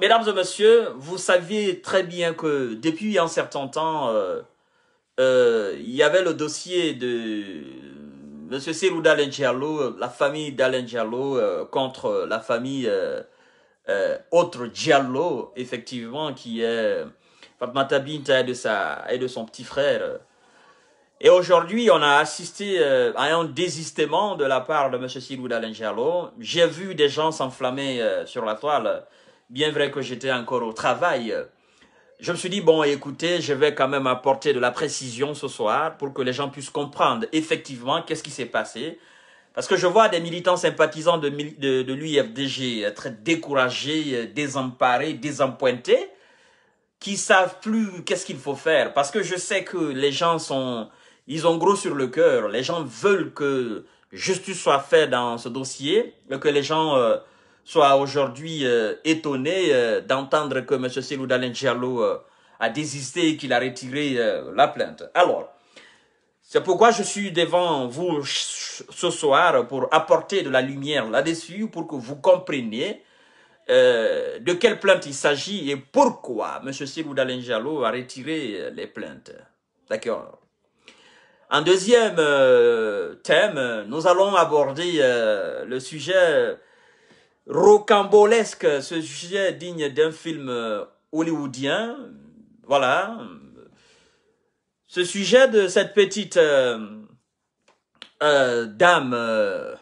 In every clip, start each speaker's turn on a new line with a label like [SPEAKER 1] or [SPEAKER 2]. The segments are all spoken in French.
[SPEAKER 1] mesdames et messieurs, vous saviez très bien que depuis un certain temps, euh, euh, il y avait le dossier de M. Sirouda d'Alain la famille d'Alain euh, contre la famille autre Diallo, effectivement, qui est Fatmata Binta et de, sa, et de son petit frère. Et aujourd'hui, on a assisté à un désistement de la part de M. Sirouda d'Alain J'ai vu des gens s'enflammer sur la toile bien vrai que j'étais encore au travail, je me suis dit, bon, écoutez, je vais quand même apporter de la précision ce soir pour que les gens puissent comprendre effectivement qu'est-ce qui s'est passé. Parce que je vois des militants sympathisants de, de, l'UFDG être découragés, désemparés, désempointés, qui savent plus qu'est-ce qu'il faut faire. Parce que je sais que les gens sont, ils ont gros sur le cœur. Les gens veulent que justice soit faite dans ce dossier, que les gens euh, soit aujourd'hui euh, étonné euh, d'entendre que M. Selou Dalen euh, a désisté et qu'il a retiré la plainte. Alors, c'est pourquoi je suis devant vous ce soir pour apporter de la lumière là-dessus, pour que vous compreniez de quelle plainte il s'agit et pourquoi M. Sirou a retiré les plaintes. D'accord. En deuxième thème, nous allons aborder le sujet rocambolesque, ce sujet digne d'un film euh, hollywoodien. Voilà. Ce sujet de cette petite euh, euh, dame euh,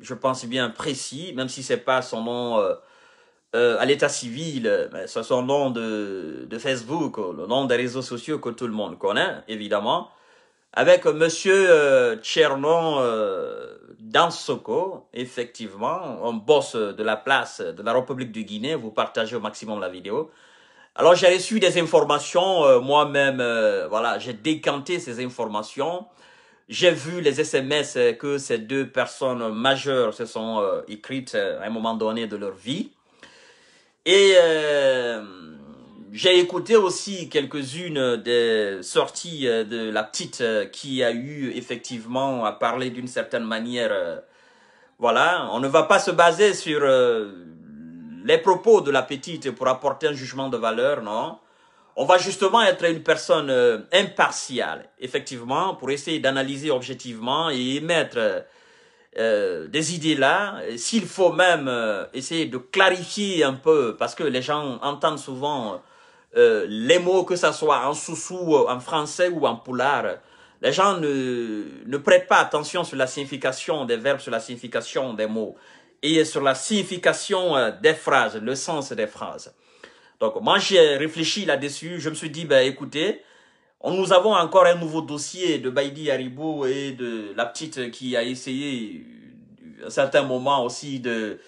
[SPEAKER 1] je pense bien précis, même si c'est pas son nom à l'état civil, mais c'est son nom de, de Facebook, le nom des réseaux sociaux que tout le monde connaît, évidemment avec Monsieur euh, Tchernon euh, Dansoko, effectivement, un boss de la place de la République du Guinée. Vous partagez au maximum la vidéo. Alors j'ai reçu des informations euh, moi-même. Euh, voilà, j'ai décanté ces informations. J'ai vu les SMS que ces deux personnes majeures se sont écrites à un moment donné de leur vie. Et j'ai écouté aussi quelques-unes des sorties euh, de la petite euh, qui a eu effectivement à parler d'une certaine manière. Euh, voilà, on ne va pas se baser sur les propos de la petite pour apporter un jugement de valeur, non on va justement être une personne impartiale, effectivement, pour essayer d'analyser objectivement et émettre des idées là. S'il faut même essayer de clarifier un peu, parce que les gens entendent souvent euh, les mots, que ce soit en soussou, euh, en français ou en poulard. Les gens ne, ne prêtent pas attention sur la signification des verbes, sur la signification des mots et sur la signification euh, des phrases, le sens des phrases. Donc moi j'ai réfléchi là-dessus, je me suis dit, ben, écoutez, nous avons encore un nouveau dossier de Baidi Haribo et de la petite qui a essayé à certain moment aussi de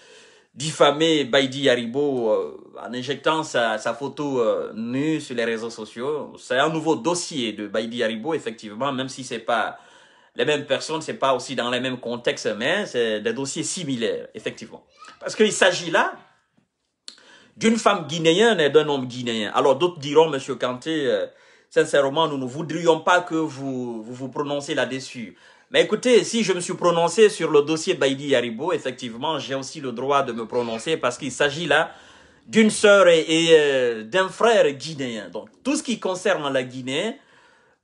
[SPEAKER 1] diffamer Baidi Yaribo euh, en injectant sa, photo euh, nue sur les réseaux sociaux. C'est un nouveau dossier de Baidi Yaribo, effectivement, même si c'est pas les mêmes personnes, c'est pas aussi dans les mêmes contextes, mais c'est des dossiers similaires, effectivement. Parce qu'il s'agit là d'une femme guinéenne et d'un homme guinéen. Alors d'autres diront, Monsieur Kanté, euh, sincèrement, nous ne voudrions pas que vous vous, vous prononcez là-dessus. Mais écoutez, si je me suis prononcé sur le dossier Baïdi Yaribo, effectivement, j'ai aussi le droit de me prononcer parce qu'il s'agit là d'une sœur et, euh, d'un frère guinéen. Donc, tout ce qui concerne la Guinée,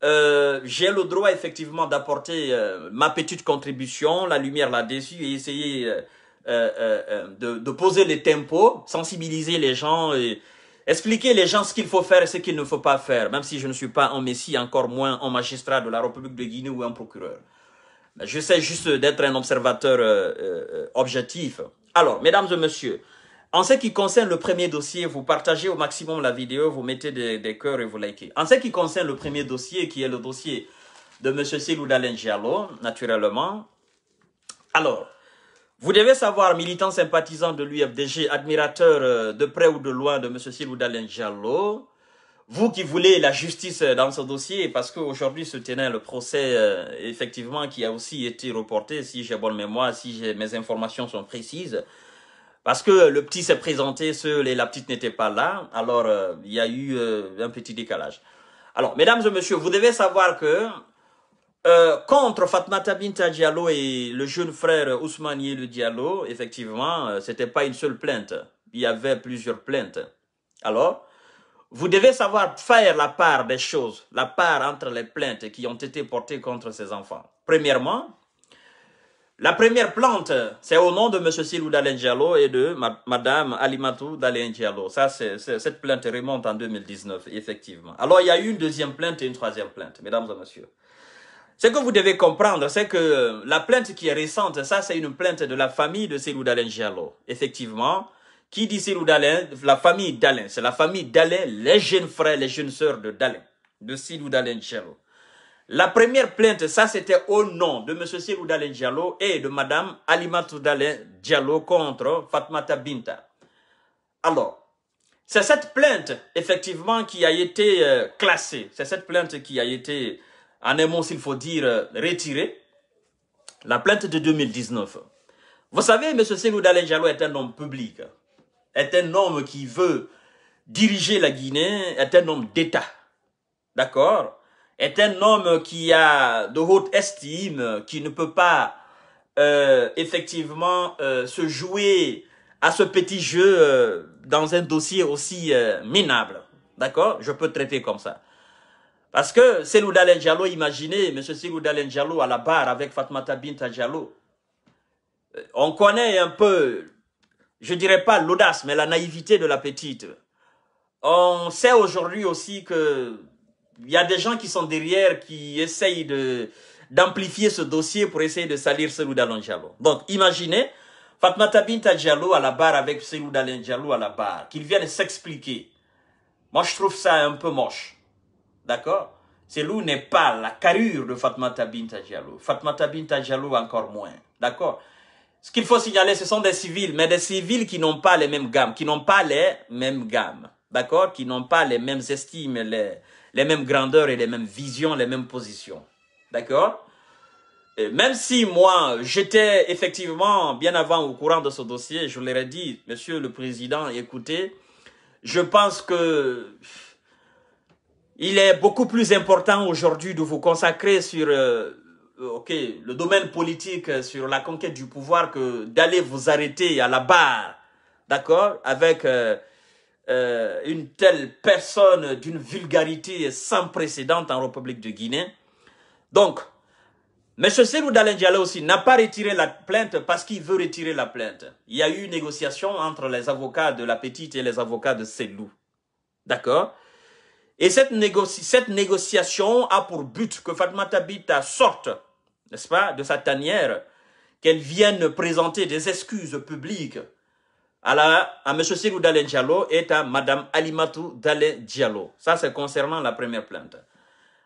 [SPEAKER 1] euh, j'ai le droit effectivement d'apporter euh, ma petite contribution, la lumière là-dessus et essayer de, poser les tempos, sensibiliser les gens et expliquer les gens ce qu'il faut faire et ce qu'il ne faut pas faire, même si je ne suis pas un messie, encore moins un magistrat de la République de Guinée ou un procureur. Je sais juste d'être un observateur euh, euh, objectif. Alors, mesdames et messieurs, en ce qui concerne le premier dossier, vous partagez au maximum la vidéo, vous mettez des, cœurs et vous likez. En ce qui concerne le premier dossier, qui est le dossier de M. Silou Dalen naturellement, alors, vous devez savoir, militant sympathisant de l'UFDG, admirateur euh, de près ou de loin de M. Silou Dalen vous qui voulez la justice euh, dans ce dossier, parce qu'aujourd'hui se tenait le procès, euh, effectivement, qui a aussi été reporté, si j'ai bonne mémoire, si mes informations sont précises, parce que le petit s'est présenté seul et la petite n'était pas là, alors euh, il y a eu un petit décalage. Alors, mesdames et messieurs, vous devez savoir que contre Fatmata Binta Diallo et le jeune frère Ousmane le Diallo, effectivement, c'était pas une seule plainte, il y avait plusieurs plaintes. Alors, vous devez savoir faire la part des choses, la part entre les plaintes qui ont été portées contre ces enfants. Premièrement, la première plainte, c'est au nom de M. Silou Dalengialo et de Mme Alimatou Dalengialo. Ça, cette plainte remonte en 2019, effectivement. Alors, il y a eu une deuxième plainte et une troisième plainte, mesdames et messieurs. Ce que vous devez comprendre, c'est que la plainte qui est récente, ça, c'est une plainte de la famille de Silou Dalengialo. Effectivement, qui dit Sirou La famille Dalin. C'est la famille Dalin, les jeunes frères, les jeunes sœurs de Dalen, de Sirou Dalin Diallo. La première plainte, ça c'était au nom de M. Sirou Dalin Diallo et de Mme Alimatou Dalin Diallo contre Fatmata Binta. Alors, c'est cette plainte, effectivement, qui a été euh, classée. C'est cette plainte qui a été, en un mot, s'il faut dire, euh, retirée. La plainte de 2019. Vous savez, M. Sirou Dalin Diallo est un homme public est un homme qui veut diriger la Guinée, est un homme d'État. D'accord Est un homme qui a de haute estime, qui ne peut pas euh, effectivement euh, se jouer à ce petit jeu euh, dans un dossier aussi minable. D'accord Je peux traiter comme ça. Parce que c'est Dalen Diallo, imaginez, M. Selou Diallo à la barre avec Fatmata Binta Diallo. On connaît un peu je dirais pas l'audace, mais la naïveté de la petite. On sait aujourd'hui aussi que il y a des gens qui sont derrière, qui essayent d'amplifier ce dossier pour essayer de salir Selou d'Alain Diallo. Donc, imaginez Fatmata Binta Diallo à la barre avec Selou Dalon à la barre, qu'ils viennent s'expliquer. Moi, je trouve ça un peu moche. D'accord Selou n'est pas la carrure de Fatmata Binta Diallo. Fatmata Binta Diallo encore moins. D'accord ce qu'il faut signaler, ce sont des civils, mais des civils qui n'ont pas les mêmes gammes, qui n'ont pas les mêmes gammes, d'accord Qui n'ont pas les mêmes estimes, les, les mêmes grandeurs et les mêmes visions, les mêmes positions, d'accord Même si moi, j'étais effectivement bien avant au courant de ce dossier, je l'aurais dit, monsieur le président, écoutez, je pense que il est beaucoup plus important aujourd'hui de vous consacrer sur... Euh, euh, ok, le domaine politique, euh, sur la conquête du pouvoir, que d'aller vous arrêter à la barre, d'accord, avec euh, une telle personne d'une vulgarité sans précédent en République de Guinée. Donc, M. Selou Diallo aussi n'a pas retiré la plainte parce qu'il veut retirer la plainte. Il y a eu une négociation entre les avocats de la petite et les avocats de Selou. D'accord et cette, négoci cette négociation a pour but que Fatma Tabita sorte, n'est-ce pas, de sa tanière, qu'elle vienne présenter des excuses publiques à, la, à M. Sirou Dalen Diallo et à Mme Alimatou Dalen Diallo. Ça, c'est concernant la première plainte.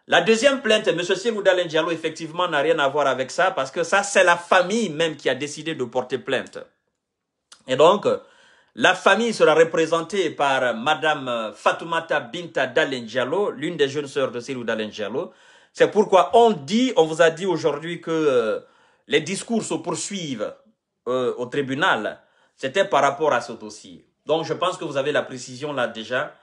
[SPEAKER 1] La deuxième plainte, M. Sirou Dalen Diallo, effectivement, n'a rien à voir avec ça parce que ça, c'est la famille même qui a décidé de porter plainte. Et donc, la famille sera représentée par Madame Fatoumata Binta Diallo, l'une des jeunes sœurs de Cyril Diallo. C'est pourquoi on dit, on vous a dit aujourd'hui que euh, les discours se poursuivent euh, au tribunal. C'était par rapport à ce dossier. Donc je pense que vous avez la précision là déjà.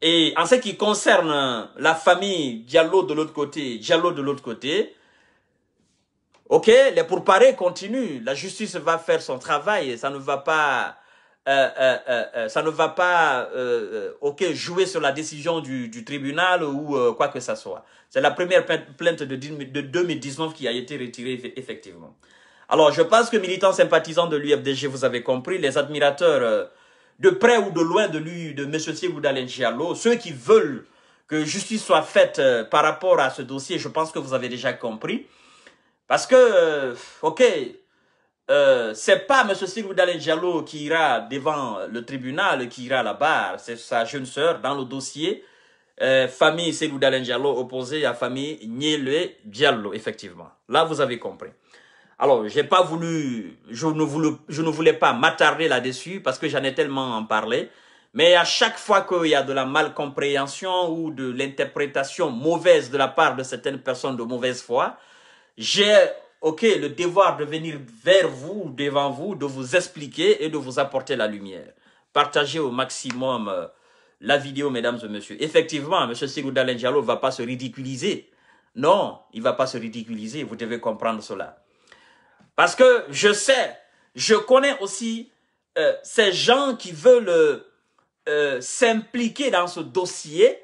[SPEAKER 1] Et en ce qui concerne la famille Diallo de l'autre côté, Diallo de l'autre côté, ok, les pourparlers continuent. La justice va faire son travail. Ça ne va pas euh, euh, euh, euh, ça ne va pas ok jouer sur la décision du, du tribunal ou quoi que ce soit. C'est la première plainte de, de 2019 qui a été retirée effectivement. Alors je pense que militants sympathisants de l'UFDG, vous avez compris, les admirateurs de près ou de loin de lui, de M. Siegou d'Alain Giallo, ceux qui veulent que justice soit faite par rapport à ce dossier, je pense que vous avez déjà compris. Parce que, ok, ce euh, c'est pas M. Silvio Diallo qui ira devant le tribunal, qui ira à la barre, c'est sa jeune sœur dans le dossier euh, famille Silvio Diallo opposée à famille Niele Diallo, effectivement. Là, vous avez compris. Alors, j'ai pas voulu, je ne voulais, pas m'attarder là-dessus parce que j'en ai tellement en parlé. Mais à chaque fois qu'il y a de la malcompréhension ou de l'interprétation mauvaise de la part de certaines personnes de mauvaise foi, j'ai ok, le devoir de venir vers vous, devant vous, de vous expliquer et de vous apporter la lumière. Partagez au maximum euh, la vidéo, mesdames et messieurs. Effectivement, M. Sigouda Lenjalo ne va pas se ridiculiser. Non, il ne va pas se ridiculiser. Vous devez comprendre cela. Parce que je sais, je connais aussi euh, ces gens qui veulent euh, s'impliquer dans ce dossier,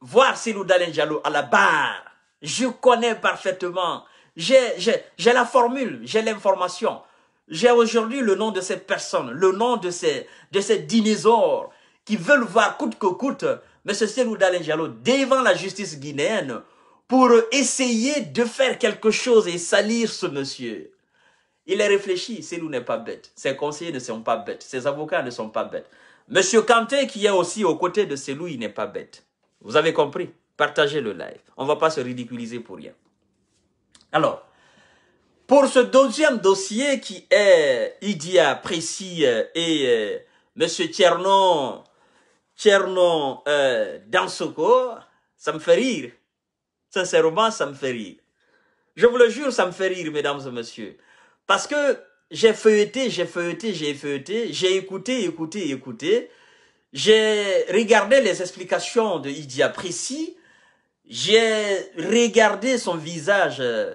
[SPEAKER 1] voir Sigouda Lenjalo à la barre. Je connais parfaitement j'ai la formule, j'ai l'information. J'ai aujourd'hui le nom de cette personne, le nom de ces, de ces dinosaures qui veulent voir coûte que coûte M. Selou Diallo devant la justice guinéenne pour essayer de faire quelque chose et salir ce monsieur. Il est réfléchi, Selou n'est pas bête, ses conseillers ne sont pas bêtes, ses avocats ne sont pas bêtes. Monsieur Kanté qui est aussi aux côtés de Selou, il n'est pas bête. Vous avez compris Partagez le live. On ne va pas se ridiculiser pour rien. Alors, pour ce deuxième dossier qui est Idia Précis euh, et M. Tchernon, dans Dansoko, ça me fait rire. Sincèrement, ça me fait rire. Je vous le jure, ça me fait rire, mesdames et messieurs. Parce que j'ai feuilleté, j'ai feuilleté, j'ai feuilleté, j'ai écouté, écouté, écouté. J'ai regardé les explications de Idia Précis j'ai regardé son visage, euh,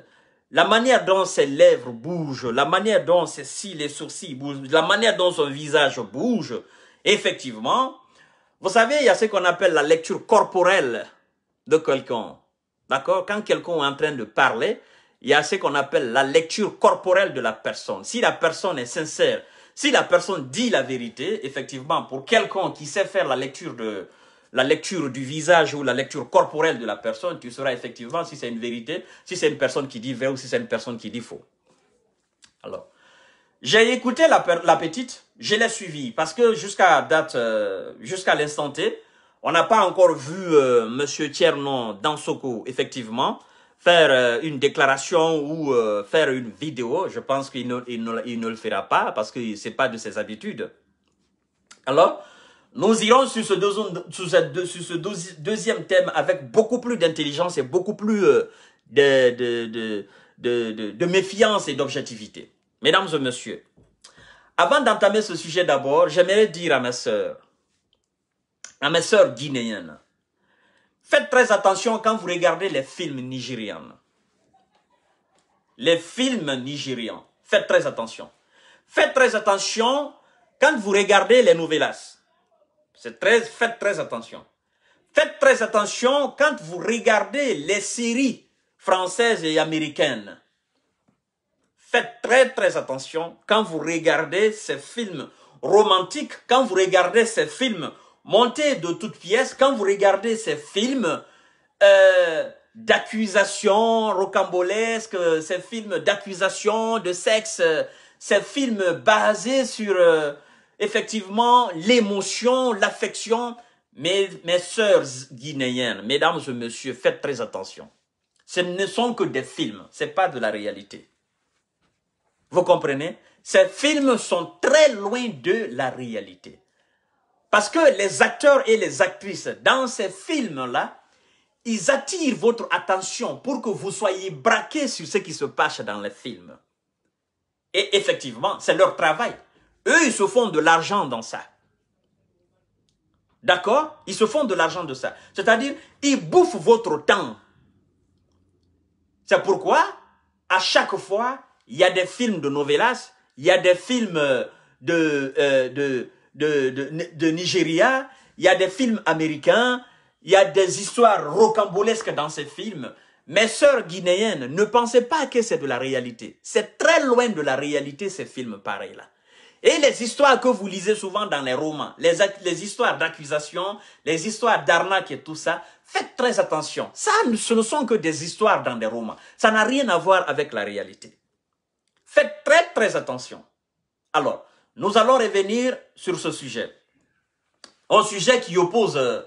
[SPEAKER 1] la manière dont ses lèvres bougent, la manière dont ses cils et sourcils bougent, la manière dont son visage bouge. Effectivement, vous savez, il y a ce qu'on appelle la lecture corporelle de quelqu'un. D'accord Quand quelqu'un est en train de parler, il y a ce qu'on appelle la lecture corporelle de la personne. Si la personne est sincère, si la personne dit la vérité, effectivement, pour quelqu'un qui sait faire la lecture de, la lecture du visage ou la lecture corporelle de la personne, tu sauras effectivement si c'est une vérité, si c'est une personne qui dit vrai ou si c'est une personne qui dit faux. Alors, j'ai écouté la, petite, je l'ai suivie parce que jusqu'à date, euh, jusqu'à l'instant T, on n'a pas encore vu M. Euh, Monsieur Tiernon Dansoko effectivement faire euh, une déclaration ou faire une vidéo. Je pense qu'il ne, il ne, le fera pas parce que c'est pas de ses habitudes. Alors, nous irons sur ce, deuxième thème avec beaucoup plus d'intelligence et beaucoup plus euh, de, méfiance et d'objectivité. Mesdames et messieurs, avant d'entamer ce sujet d'abord, j'aimerais dire à ma sœurs, à mes sœurs guinéennes, faites très attention quand vous regardez les films nigérians. Les films nigérians, faites très attention. Faites très attention quand vous regardez les nouvelles très, faites très attention. Faites très attention quand vous regardez les séries françaises et américaines. Faites très très attention quand vous regardez ces films romantiques, quand vous regardez ces films montés de toutes pièces, quand vous regardez ces films euh, d'accusations rocambolesques, ces films d'accusations de sexe, euh, ces films basés sur euh, effectivement l'émotion, l'affection. Mes, mes sœurs guinéennes, mesdames et messieurs, faites très attention. Ce ne sont que des films, ce n'est pas de la réalité. Vous comprenez Ces films sont très loin de la réalité. Parce que les acteurs et les actrices, dans ces films-là, ils attirent votre attention pour que vous soyez braqués sur ce qui se passe dans les films. Et effectivement, c'est leur travail. Eux, ils se font de l'argent dans ça. D'accord Ils se font de l'argent de ça. C'est-à-dire, ils bouffent votre temps. C'est pourquoi, à chaque fois, il y a des films de Novelas, il y a des films euh, euh, de, de, Nigeria, il y a des films américains, il y a des histoires rocambolesques dans ces films. Mes sœurs guinéennes, ne pensez pas que c'est de la réalité. C'est très loin de la réalité, ces films pareils-là. Et les histoires que vous lisez souvent dans les romans, les, histoires d'accusation, les histoires d'arnaque et tout ça, faites très attention. Ça, ce ne sont que des histoires dans des romans. Ça n'a rien à voir avec la réalité. Faites très très attention. Alors, nous allons revenir sur ce sujet. Un sujet qui oppose euh,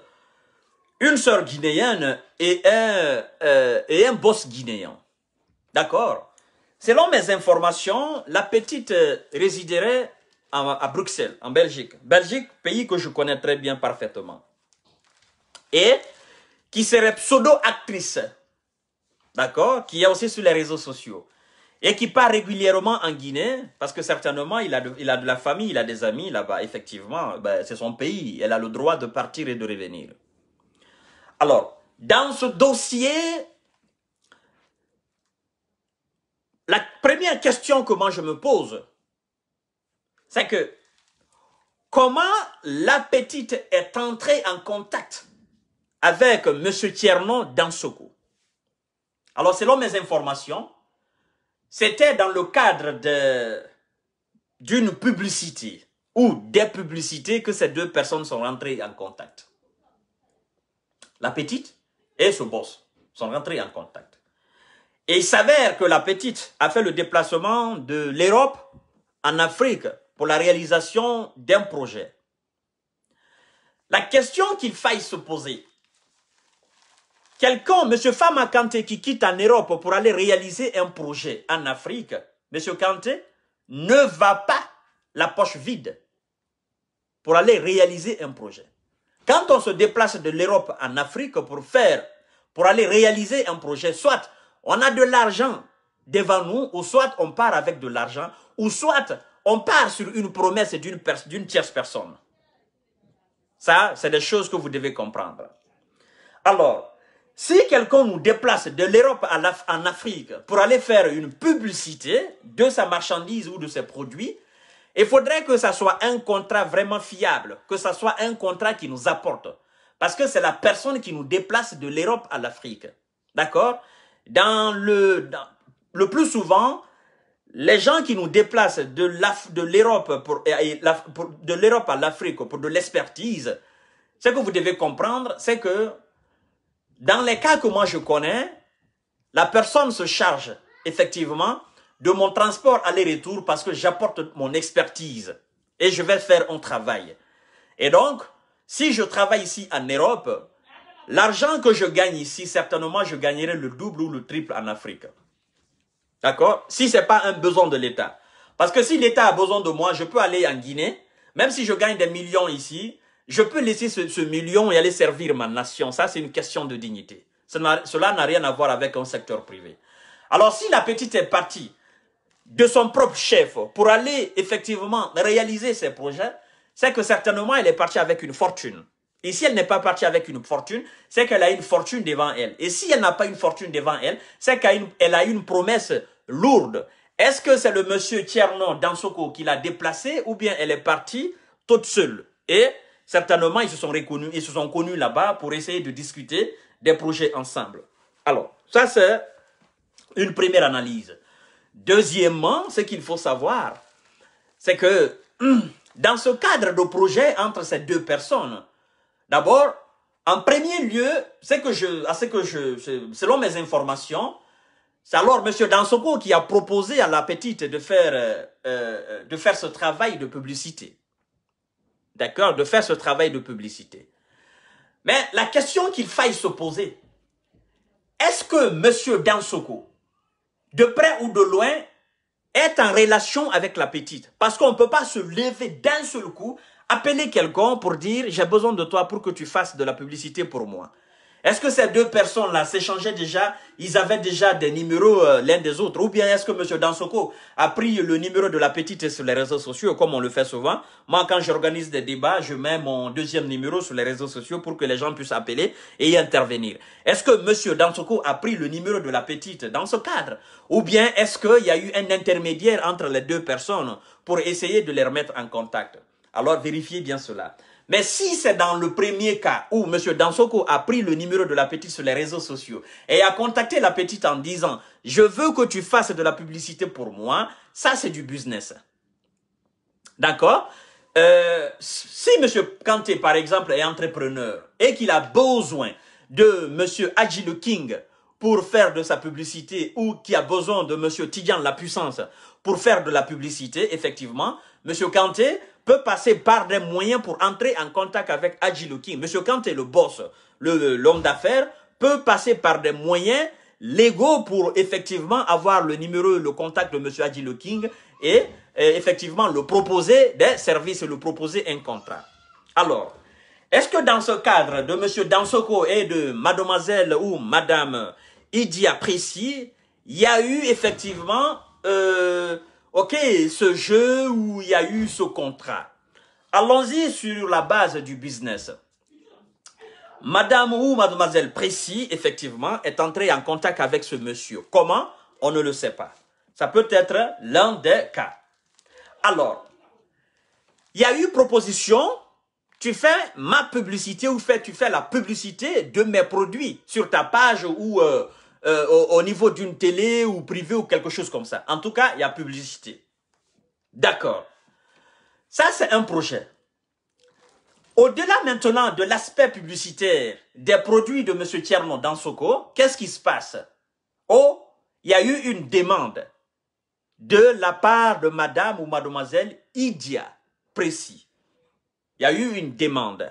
[SPEAKER 1] une sœur guinéenne et un, euh, et un boss guinéen. D'accord Selon mes informations, la petite euh, résiderait à Bruxelles, en Belgique. Belgique, pays que je connais très bien parfaitement. Et qui serait pseudo-actrice, d'accord, qui est aussi sur les réseaux sociaux. Et qui part régulièrement en Guinée, parce que certainement, il a de, il a de la famille, il a des amis là-bas. Effectivement, ben, c'est son pays. Elle a le droit de partir et de revenir. Alors, dans ce dossier, la première question que moi je me pose, c'est que comment la petite est entrée en contact avec M. ce coup Alors, selon mes informations, c'était dans le cadre d'une publicité ou des publicités que ces deux personnes sont rentrées en contact. La petite et ce boss sont rentrés en contact. Et il s'avère que la petite a fait le déplacement de l'Europe en Afrique pour la réalisation d'un projet. La question qu'il faille se poser, quelqu'un, M. Fama Kanté, qui quitte en Europe pour aller réaliser un projet en Afrique, M. Kanté, ne va pas la poche vide pour aller réaliser un projet. Quand on se déplace de l'Europe en Afrique pour faire, pour aller réaliser un projet, soit on a de l'argent devant nous, ou soit on part avec de l'argent, ou soit on part sur une promesse d'une tierce personne. Ça, c'est des choses que vous devez comprendre. Alors, si quelqu'un nous déplace de l'Europe en Afrique pour aller faire une publicité de sa marchandise ou de ses produits, il faudrait que ça soit un contrat vraiment fiable, que ça soit un contrat qui nous apporte. Parce que c'est la personne qui nous déplace de l'Europe à l'Afrique. D'accord dans le, dans, le plus souvent, les gens qui nous déplacent de l'Europe à l'Afrique pour de l'expertise, ce que vous devez comprendre, c'est que dans les cas que moi je connais, la personne se charge effectivement de mon transport aller-retour parce que j'apporte mon expertise et je vais faire un travail. Et donc, si je travaille ici en Europe, l'argent que je gagne ici, certainement, je gagnerai le double ou le triple en Afrique. D'accord Si ce n'est pas un besoin de l'État. Parce que si l'État a besoin de moi, je peux aller en Guinée, même si je gagne des millions ici, je peux laisser ce, ce million et aller servir ma nation. Ça, c'est une question de dignité. Cela n'a rien à voir avec un secteur privé. Alors si la petite est partie de son propre chef pour aller effectivement réaliser ses projets, c'est que certainement elle est partie avec une fortune. Et si elle n'est pas partie avec une fortune, c'est qu'elle a une fortune devant elle. Et si elle n'a pas une fortune devant elle, c'est qu'elle a une promesse lourde. Est-ce que c'est le monsieur Tchernon Dansoko qui l'a déplacé ou bien elle est partie toute seule Et certainement, ils se sont reconnus, ils se sont connus là-bas pour essayer de discuter des projets ensemble. Alors, ça c'est une première analyse. Deuxièmement, ce qu'il faut savoir, c'est que hum, dans ce cadre de projet entre ces deux personnes, d'abord, en premier lieu, que je, que je, selon mes informations, c'est alors M. Dansoko qui a proposé à la petite euh, euh, de faire, ce travail de publicité. D'accord De faire ce travail de publicité. Mais la question qu'il faille se poser, est-ce que M. Dansoko, de près ou de loin, est en relation avec la petite Parce qu'on ne peut pas se lever d'un seul coup, appeler quelqu'un pour dire « j'ai besoin de toi pour que tu fasses de la publicité pour moi ». Est-ce que ces deux personnes-là s'échangeaient déjà Ils avaient déjà des numéros euh, l'un des autres Ou bien est-ce que M. Dansoko a pris le numéro de la petite sur les réseaux sociaux, comme on le fait souvent Moi, quand j'organise des débats, je mets mon deuxième numéro sur les réseaux sociaux pour que les gens puissent appeler et y intervenir. Est-ce que M. Dansoko a pris le numéro de la petite dans ce cadre Ou bien est-ce qu'il y a eu un intermédiaire entre les deux personnes pour essayer de les remettre en contact alors vérifiez bien cela. Mais si c'est dans le premier cas où M. Dansoko a pris le numéro de la petite sur les réseaux sociaux et a contacté la petite en disant « Je veux que tu fasses de la publicité pour moi », ça c'est du business. D'accord euh, Si M. Kanté, par exemple, est entrepreneur et qu'il a besoin de M. Agile King pour faire de sa publicité ou qui a besoin de M. Tidian la puissance pour faire de la publicité, effectivement, M. Kanté peut passer par des moyens pour entrer en contact avec King. Monsieur Kant est le boss, l'homme d'affaires, peut passer par des moyens légaux pour effectivement avoir le numéro, le contact de Monsieur le King et, effectivement le proposer des services, le proposer un contrat. Alors, est-ce que dans ce cadre de Monsieur Dansoko et de Mademoiselle ou Madame Idia Précis, il y a eu effectivement euh, OK, ce jeu où il y a eu ce contrat. Allons-y sur la base du business. Madame ou mademoiselle Précis, effectivement, est entrée en contact avec ce monsieur. Comment On ne le sait pas. Ça peut être l'un des cas. Alors, il y a eu proposition, tu fais ma publicité ou tu fais la publicité de mes produits sur ta page ou euh, euh, au, niveau d'une télé ou privée ou quelque chose comme ça. En tout cas, il y a publicité. D'accord. Ça, c'est un projet. Au-delà maintenant de l'aspect publicitaire des produits de M. Tierno dans Soko, qu'est-ce qui se passe Oh, il y a eu une demande de la part de Madame ou Mademoiselle Idia, précis. Il y a eu une demande.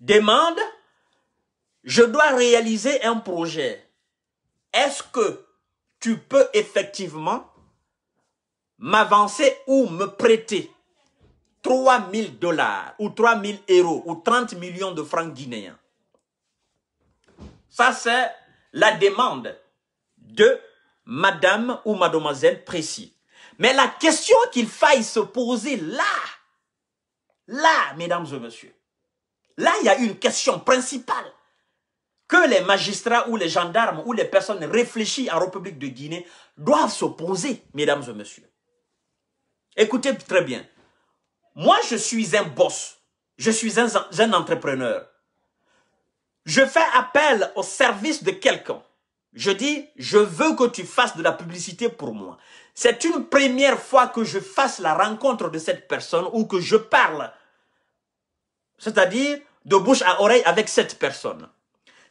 [SPEAKER 1] Demande, je dois réaliser un projet est-ce que tu peux effectivement m'avancer ou me prêter 3 000 dollars ou 3 000 euros ou 30 millions de francs guinéens Ça, c'est la demande de madame ou mademoiselle Précis. Mais la question qu'il faille se poser là, là, mesdames et messieurs, là, il y a une question principale que les magistrats ou les gendarmes ou les personnes réfléchies en République de Guinée doivent s'opposer, mesdames et messieurs. Écoutez très bien. Moi, je suis un boss. Je suis un, un entrepreneur. Je fais appel au service de quelqu'un. Je dis, je veux que tu fasses de la publicité pour moi. C'est une première fois que je fasse la rencontre de cette personne ou que je parle. C'est-à-dire de bouche à oreille avec cette personne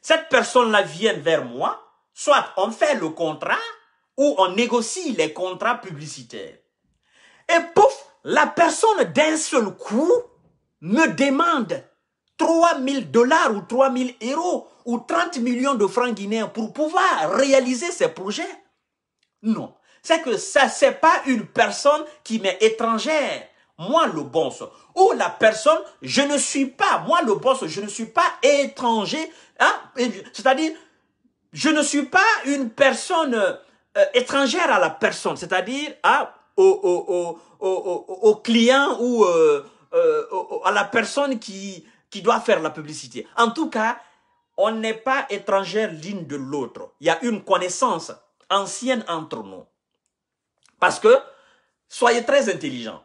[SPEAKER 1] cette personne-là vient vers moi, soit on fait le contrat ou on négocie les contrats publicitaires. Et pouf, la personne d'un seul coup me demande 3000 dollars ou 3000 euros ou 30 millions de francs guinéens pour pouvoir réaliser ses projets. Non, c'est que ça, c'est pas une personne qui m'est étrangère moi le boss, ou la personne, je ne suis pas, moi le boss, je ne suis pas étranger, hein, c'est-à-dire, je ne suis pas une personne euh, étrangère à la personne, c'est-à-dire hein, au, au, client ou euh, euh, à la personne qui, qui doit faire la publicité. En tout cas, on n'est pas étrangère l'une de l'autre. Il y a une connaissance ancienne entre nous. Parce que, soyez très intelligents.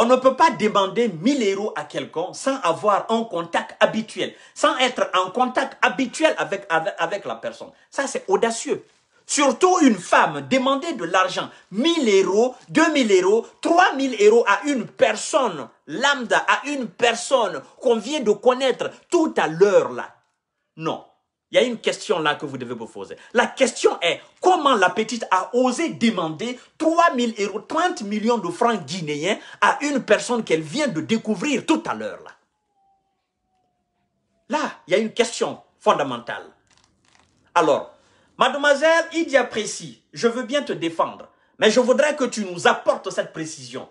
[SPEAKER 1] On ne peut pas demander 1000 euros à quelqu'un sans avoir un contact habituel, sans être en contact habituel avec, avec, la personne. Ça, c'est audacieux. Surtout une femme, demander de l'argent, 1000 euros, 2000 euros, 3000 euros à une personne lambda, à une personne qu'on vient de connaître tout à l'heure là. Non, il y a une question là que vous devez vous poser. La question est, comment la petite a osé demander 3 euros, 30 millions de francs guinéens à une personne qu'elle vient de découvrir tout à l'heure là Là, il y a une question fondamentale. Alors, mademoiselle il a Précis, je veux bien te défendre, mais je voudrais que tu nous apportes cette précision.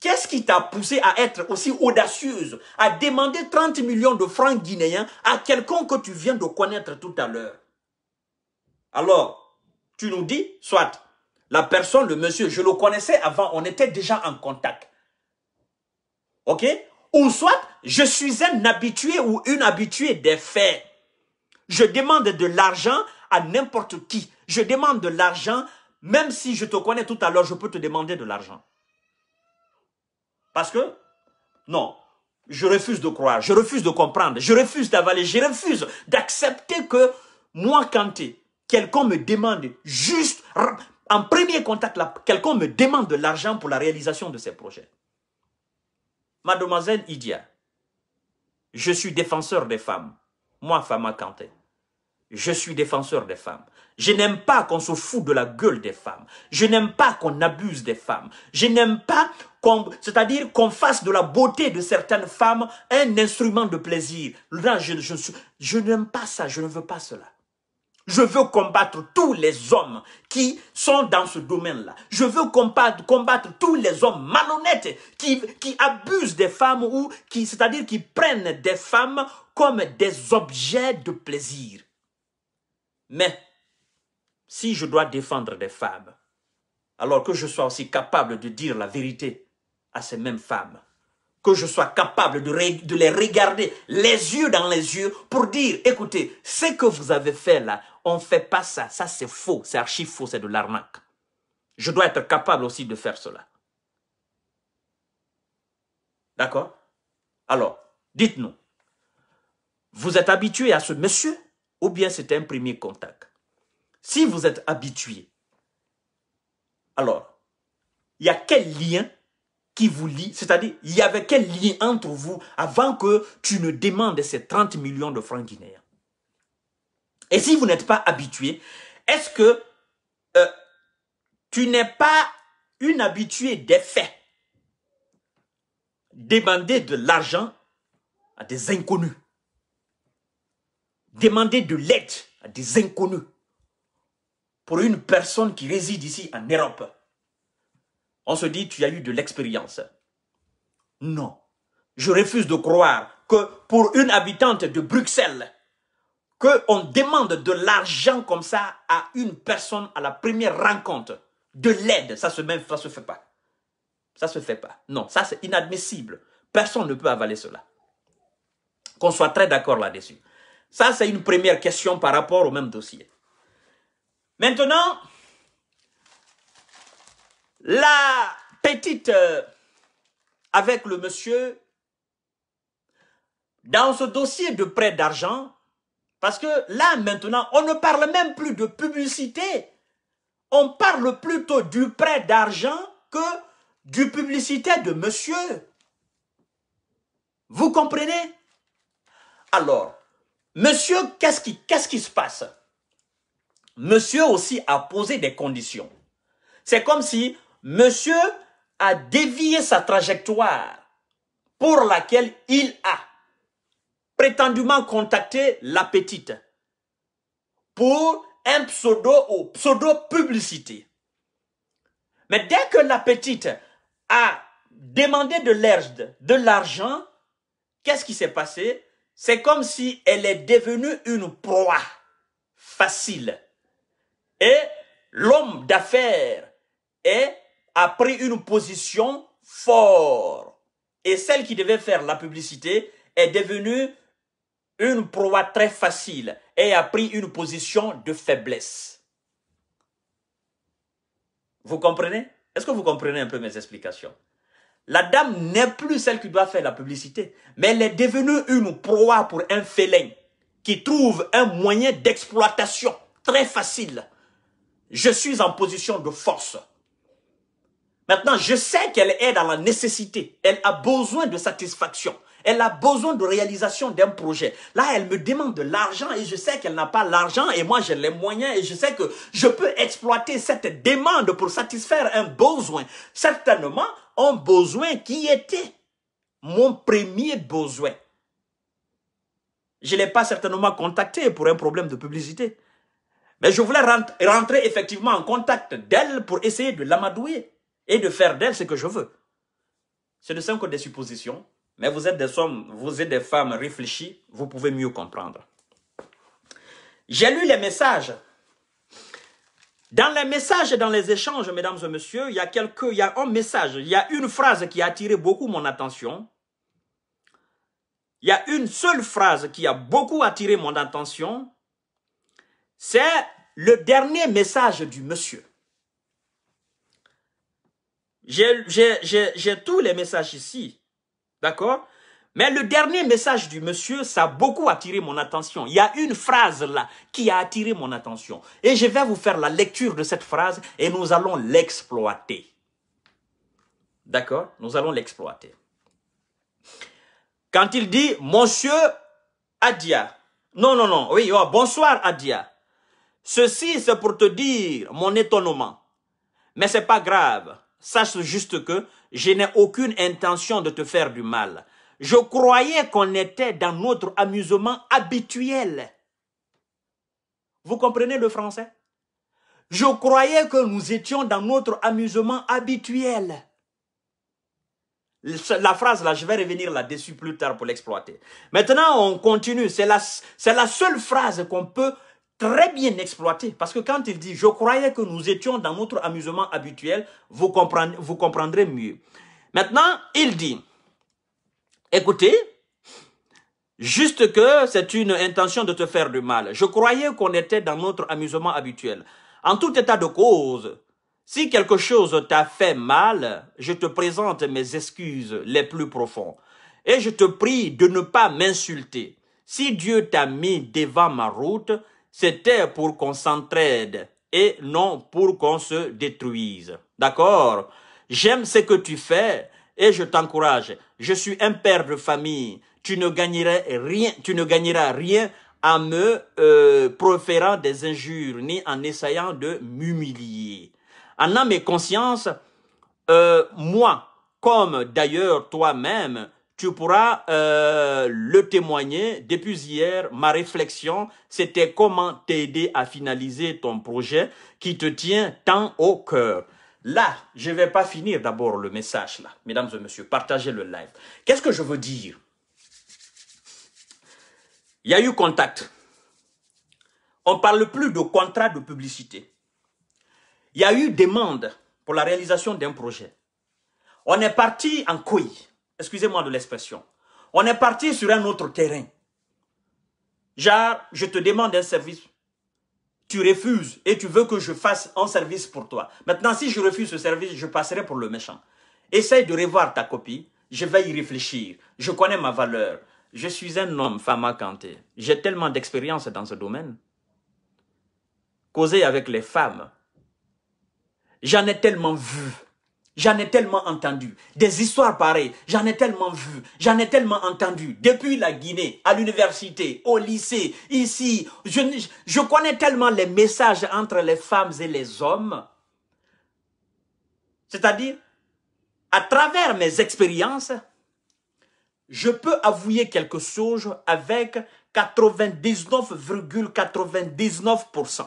[SPEAKER 1] Qu'est-ce qui t'a poussé à être aussi audacieuse, à demander 30 millions de francs guinéens à quelqu'un que tu viens de connaître tout à l'heure Alors, tu nous dis, soit, la personne, le monsieur, je le connaissais avant, on était déjà en contact. OK Ou soit, je suis un habitué ou une habituée des faits. Je demande de l'argent à n'importe qui. Je demande de l'argent, même si je te connais tout à l'heure, je peux te demander de l'argent. Parce que, non, je refuse de croire, je refuse de comprendre, je refuse d'avaler, je refuse d'accepter que moi, Kanté, quelqu'un me demande juste, en premier contact, quelqu'un me demande de l'argent pour la réalisation de ses projets. Mademoiselle Idia, je suis défenseur des femmes, moi, à Kanté. Je suis défenseur des femmes. Je n'aime pas qu'on se fout de la gueule des femmes. Je n'aime pas qu'on abuse des femmes. Je n'aime pas qu'on, c'est-à-dire qu'on fasse de la beauté de certaines femmes un instrument de plaisir. Là, je, je, je n'aime pas ça. Je ne veux pas cela. Je veux combattre tous les hommes qui sont dans ce domaine-là. Je veux combattre, combattre, tous les hommes malhonnêtes qui, qui abusent des femmes ou qui, c'est-à-dire qui prennent des femmes comme des objets de plaisir. Mais si je dois défendre des femmes, alors que je sois aussi capable de dire la vérité à ces mêmes femmes, que je sois capable de, les regarder les yeux dans les yeux pour dire, écoutez, ce que vous avez fait là, on ne fait pas ça, ça c'est faux, c'est archi faux, c'est de l'arnaque. Je dois être capable aussi de faire cela. D'accord Alors, dites-nous, vous êtes habitué à ce monsieur ou bien c'est un premier contact. Si vous êtes habitué, alors, il y a quel lien qui vous lie C'est-à-dire, il y avait quel lien entre vous avant que tu ne demandes ces 30 millions de francs guinéens Et si vous n'êtes pas habitué, est-ce que euh, tu n'es pas une habituée des faits Demander de l'argent à des inconnus demander de l'aide à des inconnus pour une personne qui réside ici en Europe. On se dit, tu as eu de l'expérience. Non. Je refuse de croire que pour une habitante de Bruxelles, qu'on demande de l'argent comme ça à une personne à la première rencontre, de l'aide, ça se, se fait pas. Ça ne se fait pas. Non, ça c'est inadmissible. Personne ne peut avaler cela. Qu'on soit très d'accord là-dessus. Ça, c'est une première question par rapport au même dossier. Maintenant, la petite euh, avec le monsieur, dans ce dossier de prêt d'argent, parce que là maintenant, on ne parle même plus de publicité, on parle plutôt du prêt d'argent que du publicité de monsieur. Vous comprenez Alors, Monsieur, qu'est-ce qui, qu'est-ce qui se passe Monsieur aussi a posé des conditions. C'est comme si monsieur a dévié sa trajectoire pour laquelle il a prétendument contacté la petite pour un pseudo ou pseudo-publicité. Mais dès que la petite a demandé de l'argent, qu'est-ce qui s'est passé c'est comme si elle est devenue une proie facile. Et l'homme d'affaires a pris une position forte. Et celle qui devait faire la publicité est devenue une proie très facile et a pris une position de faiblesse. Vous comprenez Est-ce que vous comprenez un peu mes explications la dame n'est plus celle qui doit faire la publicité, mais elle est devenue une proie pour un félin qui trouve un moyen d'exploitation très facile. Je suis en position de force. Maintenant, je sais qu'elle est dans la nécessité. Elle a besoin de satisfaction. Elle a besoin de réalisation d'un projet. Là, elle me demande de l'argent et je sais qu'elle n'a pas l'argent et moi j'ai les moyens et je sais que je peux exploiter cette demande pour satisfaire un besoin. Certainement, un besoin qui était mon premier besoin. Je ne l'ai pas certainement contacté pour un problème de publicité. Mais je voulais rentrer effectivement en contact d'elle pour essayer de l'amadouer et de faire d'elle ce que je veux. Ce ne sont que des suppositions, mais vous êtes des hommes, vous êtes des femmes réfléchies, vous pouvez mieux comprendre. J'ai lu les messages dans les messages et dans les échanges, mesdames et messieurs, il y a quelques, il y a un message, il y a une phrase qui a attiré beaucoup mon attention. Il y a une seule phrase qui a beaucoup attiré mon attention. C'est le dernier message du monsieur. J'ai tous les messages ici. D'accord mais le dernier message du monsieur, ça a beaucoup attiré mon attention. Il y a une phrase là qui a attiré mon attention. Et je vais vous faire la lecture de cette phrase et nous allons l'exploiter. D'accord Nous allons l'exploiter. Quand il dit, monsieur Adia, non, non, non, oui, oh, bonsoir Adia. Ceci, c'est pour te dire mon étonnement. Mais c'est pas grave. Sache juste que je n'ai aucune intention de te faire du mal. Je croyais qu'on était dans notre amusement habituel. Vous comprenez le français Je croyais que nous étions dans notre amusement habituel. La phrase là, je vais revenir là-dessus plus tard pour l'exploiter. Maintenant, on continue. C'est la, la seule phrase qu'on peut très bien exploiter. Parce que quand il dit « je croyais que nous étions dans notre amusement habituel », vous comprendrez mieux. Maintenant, il dit Écoutez, juste que c'est une intention de te faire du mal. Je croyais qu'on était dans notre amusement habituel. En tout état de cause, si quelque chose t'a fait mal, je te présente mes excuses les plus profondes. Et je te prie de ne pas m'insulter. Si Dieu t'a mis devant ma route, c'était pour qu'on s'entraide et non pour qu'on se détruise. D'accord J'aime ce que tu fais et je t'encourage je suis un père de famille, tu ne gagneras rien, tu ne gagneras rien en me euh, proférant des injures ni en essayant de m'humilier. En âme et conscience, euh, moi, comme d'ailleurs toi-même, tu pourras euh, le témoigner. Depuis hier, ma réflexion, c'était comment t'aider à finaliser ton projet qui te tient tant au cœur. Là, je ne vais pas finir d'abord le message là. Mesdames et messieurs, partagez le live. Qu'est-ce que je veux dire Il y a eu contact. On ne parle plus de contrat de publicité. Il y a eu demande pour la réalisation d'un projet. On est parti en couille. Excusez-moi de l'expression. On est parti sur un autre terrain. Genre, je te demande un service tu refuses et tu veux que je fasse un service pour toi. Maintenant, si je refuse ce service, je passerai pour le méchant. Essaye de revoir ta copie. Je vais y réfléchir. Je connais ma valeur. Je suis un homme, femme à canter. J'ai tellement d'expérience dans ce domaine. Causer avec les femmes. J'en ai tellement vu. J'en ai tellement entendu. Des histoires pareilles, j'en ai tellement vu, j'en ai tellement entendu. Depuis la Guinée, à l'université, au lycée, ici, je, connais tellement les messages entre les femmes et les hommes. C'est-à-dire, à travers mes expériences, je peux avouer quelque chose avec 99,99%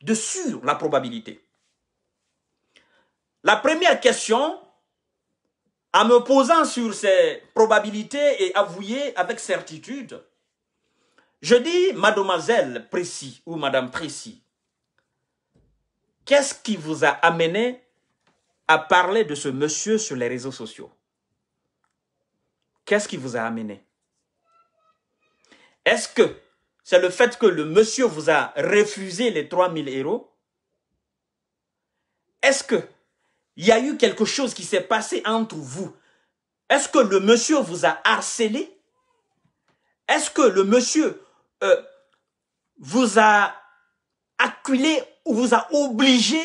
[SPEAKER 1] de sur la probabilité. La première question, en me posant sur ces probabilités et avouer avec certitude, je dis, mademoiselle Précis ou madame Précis, qu'est-ce qui vous a amené à parler de ce monsieur sur les réseaux sociaux Qu'est-ce qui vous a amené Est-ce que c'est le fait que le monsieur vous a refusé les 3000 euros Est-ce que il y a eu quelque chose qui s'est passé entre vous. Est-ce que le monsieur vous a harcelé Est-ce que le monsieur euh, vous a acculé ou vous a obligé,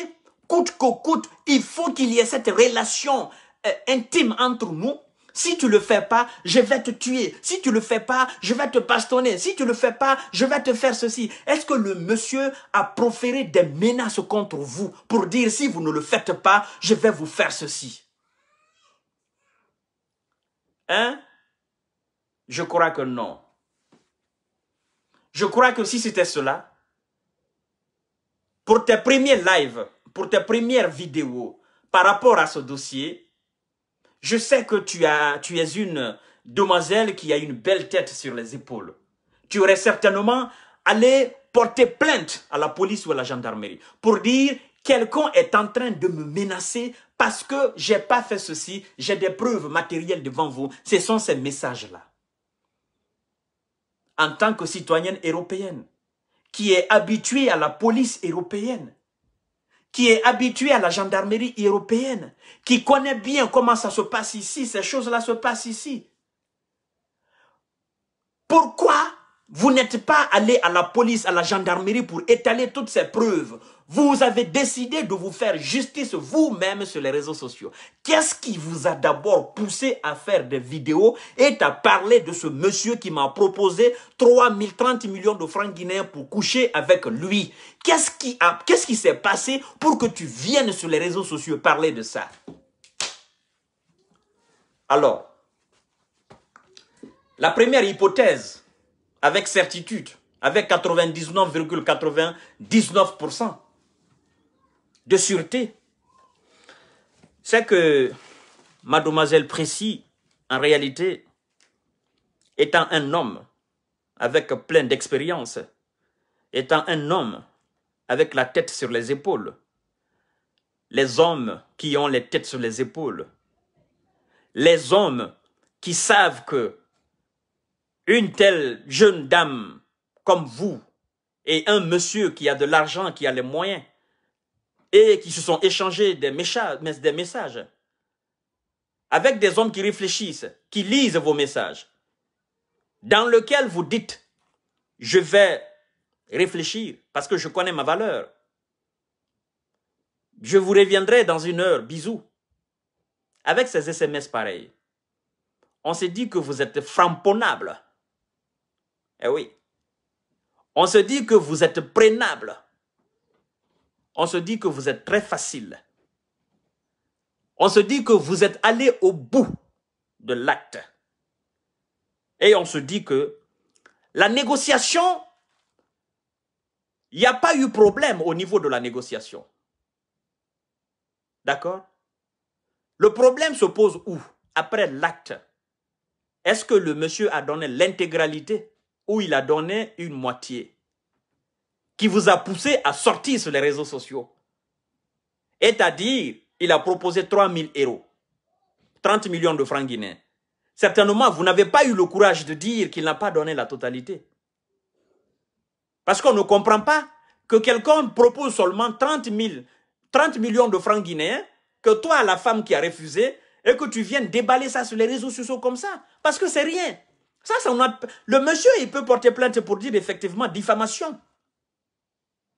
[SPEAKER 1] coûte que coûte, il faut qu'il y ait cette relation euh, intime entre nous si tu le fais pas, je vais te tuer. Si tu le fais pas, je vais te bastonner. Si tu le fais pas, je vais te faire ceci. Est-ce que le monsieur a proféré des menaces contre vous pour dire si vous ne le faites pas, je vais vous faire ceci? Hein? Je crois que non. Je crois que si c'était cela, pour tes premiers lives, pour tes premières vidéos par rapport à ce dossier, je sais que tu, as, tu es une demoiselle qui a une belle tête sur les épaules. Tu aurais certainement allé porter plainte à la police ou à la gendarmerie pour dire quelqu'un est en train de me menacer parce que j'ai pas fait ceci, j'ai des preuves matérielles devant vous. Ce sont ces messages-là. En tant que citoyenne européenne qui est habituée à la police européenne, qui est habitué à la gendarmerie européenne, qui connaît bien comment ça se passe ici, ces choses-là se passent ici. Pourquoi vous n'êtes pas allé à la police, à la gendarmerie pour étaler toutes ces preuves. Vous avez décidé de vous faire justice vous-même sur les réseaux sociaux. Qu'est-ce qui vous a d'abord poussé à faire des vidéos et à parler de ce monsieur qui m'a proposé 3 millions de francs guinéens pour coucher avec lui Qu'est-ce qui qu'est-ce qui s'est passé pour que tu viennes sur les réseaux sociaux parler de ça Alors, la première hypothèse, avec certitude, avec 99,99% de sûreté, c'est que mademoiselle Précy, en réalité, étant un homme avec plein d'expérience, étant un homme avec la tête sur les épaules, les hommes qui ont les têtes sur les épaules, les hommes qui savent que une telle jeune dame comme vous et un monsieur qui a de l'argent, qui a les moyens, et qui se sont échangés des messages, des messages, avec des hommes qui réfléchissent, qui lisent vos messages, dans lequel vous dites, je vais réfléchir parce que je connais ma valeur. Je vous reviendrai dans une heure, bisous. Avec ces SMS pareils, on s'est dit que vous êtes framponnable. Eh oui. On se dit que vous êtes prenable. On se dit que vous êtes très facile. On se dit que vous êtes allé au bout de l'acte. Et on se dit que la négociation, il n'y a pas eu problème au niveau de la négociation. D'accord Le problème se pose où Après l'acte. Est-ce que le monsieur a donné l'intégralité où il a donné une moitié qui vous a poussé à sortir sur les réseaux sociaux. C'est-à-dire, il a proposé 3 000 euros, 30 millions de francs guinéens. Certainement, vous n'avez pas eu le courage de dire qu'il n'a pas donné la totalité. Parce qu'on ne comprend pas que quelqu'un propose seulement 30, 000, 30 millions de francs guinéens, que toi, la femme qui a refusé, et que tu viennes déballer ça sur les réseaux sociaux comme ça. Parce que c'est rien. Le monsieur, il peut porter plainte pour dire effectivement diffamation.